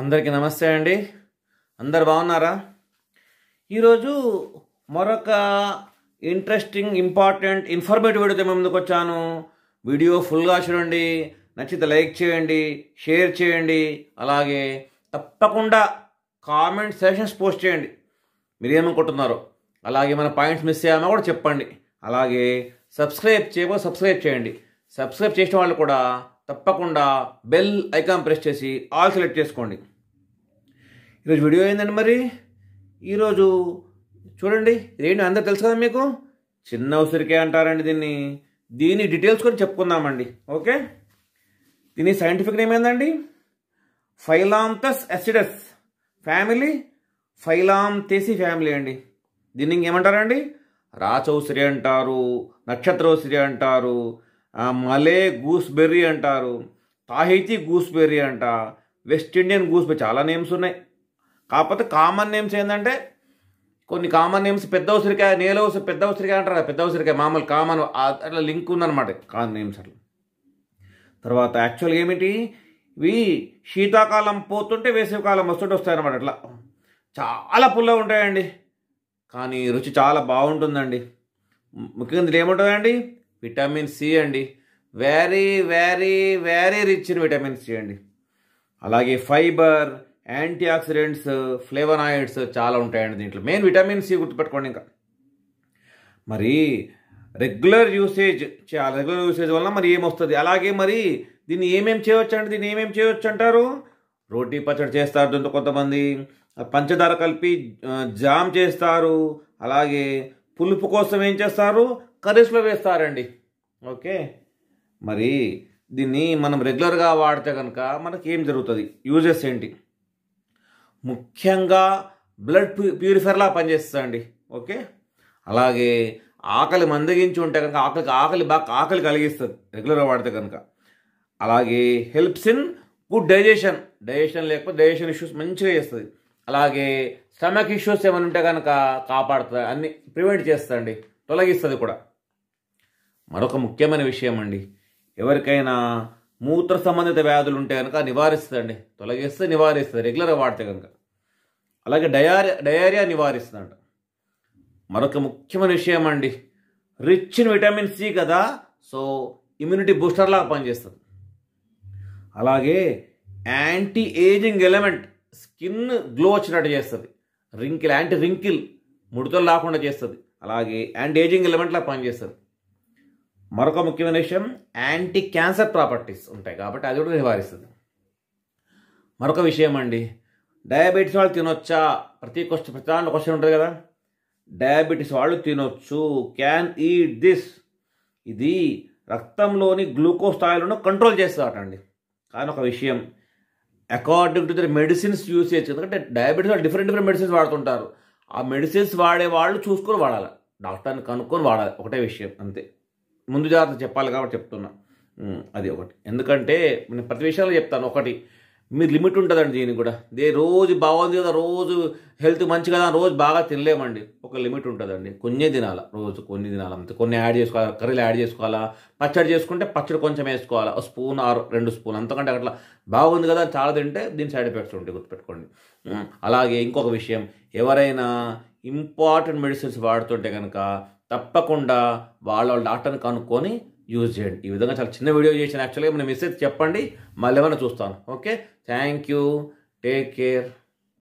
అందరికీ నమస్తే అండి అందరు బాగున్నారా ఈరోజు మరొక ఇంట్రెస్టింగ్ ఇంపార్టెంట్ ఇన్ఫర్మేటివ్ వీడియోతో ముందుకు వచ్చాను వీడియో ఫుల్గా చూడండి నచ్చితే లైక్ చేయండి షేర్ చేయండి అలాగే తప్పకుండా కామెంట్ సెషన్స్ పోస్ట్ చేయండి మీరు ఏమనుకుంటున్నారో అలాగే మన పాయింట్స్ మిస్ అయ్యామో కూడా చెప్పండి అలాగే సబ్స్క్రైబ్ చేయబో సబ్స్క్రైబ్ చేయండి సబ్స్క్రైబ్ చేసిన వాళ్ళు కూడా తప్పకుండా బెల్ ఐకాన్ ప్రెస్ చేసి ఆల్ సెలెక్ట్ చేసుకోండి ఈరోజు వీడియో ఏందండి మరి ఈరోజు చూడండి ఇదేంటి అందరు తెలుసు కదా మీకు చిన్న ఉసిరికే అంటారండి దీన్ని దీని డీటెయిల్స్ కూడా చెప్పుకుందామండి ఓకే దీని సైంటిఫిక్ నేమ్ ఏందండి ఫైలాంతస్ అసిడస్ ఫ్యామిలీ ఫైలాంతేసి ఫ్యామిలీ అండి దీన్ని ఇంకేమంటారండి రాచౌసిరి అంటారు నక్షత్రోసిరి అంటారు మలే గూస్బెర్రీ అంటారు తాహితీ గూస్బెర్రీ అంట వెస్ట్ ఇండియన్ గూస్బెర్రీ చాలా నేమ్స్ ఉన్నాయి కాకపోతే కామన్ నేమ్స్ ఏంటంటే కొన్ని కామన్ నేమ్స్ పెద్ద ఉసిరికాయ నేల ఉసిరి పెద్ద ఉసిరికాయ అంటారు పెద్ద ఉసిరికాయ మామూలు కామన్ అట్లా లింక్ ఉందన్నమాట కామన్ నేమ్స్ అట్లా తర్వాత యాక్చువల్గా ఏమిటి ఇవి శీతాకాలం పోతుంటే వేసవికాలం వస్తుంటే వస్తాయన్నమాట అట్లా చాలా పుల్లగా ఉంటాయండి కానీ రుచి చాలా బాగుంటుందండి ముఖ్యంగా ఏముంటుందండి విటమిన్ సి అండి very very very rich in vitamin C అండి అలాగే ఫైబర్ యాంటీ ఆక్సిడెంట్స్ ఫ్లేవనాయిడ్స్ చాలా ఉంటాయండి దీంట్లో మెయిన్ విటమిన్ సి గుర్తుపెట్టుకోండి ఇంకా మరి రెగ్యులర్ యూసేజ్ చాలా రెగ్యులర్ యూసేజ్ వల్ల మరి ఏమొస్తుంది అలాగే మరి దీన్ని ఏమేమి చేయవచ్చు అండి దీన్ని ఏమేమి చేయవచ్చు అంటారు రోటీ పచ్చడి చేస్తారు దీంతో కొంతమంది పంచదార కలిపి జామ్ చేస్తారు అలాగే పులుపు కోసం ఏం చేస్తారు కర్రీస్లో వేస్తారండి ఓకే మరి దీన్ని మనం రెగ్యులర్గా వాడితే కనుక మనకి ఏం జరుగుతుంది యూజెస్ ఏంటి ముఖ్యంగా బ్లడ్ ప్యూరిఫైర్లా పనిచేస్తుందండి ఓకే అలాగే ఆకలి మందగించి ఉంటే కనుక ఆకలికి ఆకలి బాగా ఆకలి కలిగిస్తుంది రెగ్యులర్గా వాడితే కనుక అలాగే helps in good digestion digestion లేకపోతే డైజెషన్ ఇష్యూస్ మంచిగా చేస్తుంది అలాగే స్టమక్ ఇష్యూస్ ఏమైనా ఉంటే కనుక కాపాడుతుంది అన్ని ప్రివెంట్ చేస్తుంది తొలగిస్తుంది కూడా మరొక ముఖ్యమైన విషయం అండి ఎవరికైనా మూత్ర సంబంధిత వ్యాధులు ఉంటే కనుక నివారిస్తుందండి తొలగిస్తే నివారిస్తుంది రెగ్యులర్గా వాడితే కనుక అలాగే డయారియా డయారియా నివారిస్తుందంట మరొక ముఖ్యమైన విషయం అండి రిచ్ ఇన్ విటమిన్ సి కదా సో ఇమ్యూనిటీ బూస్టర్ లాగా పనిచేస్తుంది అలాగే anti ageing element skin glow వచ్చినట్టు చేస్తుంది రింకిల్ యాంటీ రింకిల్ ముడతలు రాకుండా చేస్తుంది అలాగే యాంటీ ఏజింగ్ ఎలిమెంట్లా పనిచేస్తుంది మరొక ముఖ్యమైన విషయం యాంటీ క్యాన్సర్ ప్రాపర్టీస్ ఉంటాయి కాబట్టి అది కూడా నివారిస్తుంది మరొక విషయం అండి డయాబెటీస్ వాళ్ళు తినొచ్చా ప్రతి క్వశ్చన్ ప్రతి దాంట్లో క్వశ్చన్ ఉంటుంది కదా డయాబెటీస్ వాళ్ళు తినొచ్చు క్యాన్ ఈట్ దిస్ ఇది రక్తంలోని గ్లూకోజ్ స్థాయిలను కంట్రోల్ చేస్తాటండి కానీ ఒక విషయం according to the medicines use చేయొచ్చు ఎందుకంటే డయాబెటీస్ వాళ్ళు డిఫరెంట్ డిఫరెంట్ మెడిసిన్స్ వాడుతుంటారు ఆ మెడిసిన్స్ వాడే వాళ్ళు చూసుకొని వాడాలి డాక్టర్ని కనుక్కొని వాడాలి ఒకటే విషయం అంతే ముందు జాగ్రత్త చెప్పాలి కాబట్టి చెప్తున్నా అది ఒకటి ఎందుకంటే నేను ప్రతి విషయంలో చెప్తాను ఒకటి మీరు లిమిట్ ఉంటుందండి దీనికి కూడా దే రోజు బాగుంది కదా రోజు హెల్త్ మంచి కదా రోజు బాగా తినలేమండి ఒక లిమిట్ ఉంటుందండి కొన్ని దినాల రోజు కొన్ని తినాలి అంతే కొన్ని యాడ్ చేసుకోవాలి కర్రీలు యాడ్ చేసుకోవాలా పచ్చడి చేసుకుంటే పచ్చడి కొంచెం వేసుకోవాలా ఒక స్పూన్ ఆరు రెండు స్పూన్ అంతకంటే అట్లా బాగుంది కదా చాలా తింటే దీని సైడ్ ఎఫెక్ట్స్ ఉంటాయి గుర్తుపెట్టుకోండి అలాగే ఇంకొక విషయం ఎవరైనా ఇంపార్టెంట్ మెడిసిన్స్ వాడుతుంటే కనుక తప్పకుండా వాళ్ళ వాళ్ళ డాక్టర్ని కనుక్కొని యూజ్ చేయండి ఈ విధంగా చాలా చిన్న వీడియో చేశాను యాక్చువల్గా మన మెసేజ్ చెప్పండి మళ్ళీ ఏమైనా చూస్తాను okay thank you take care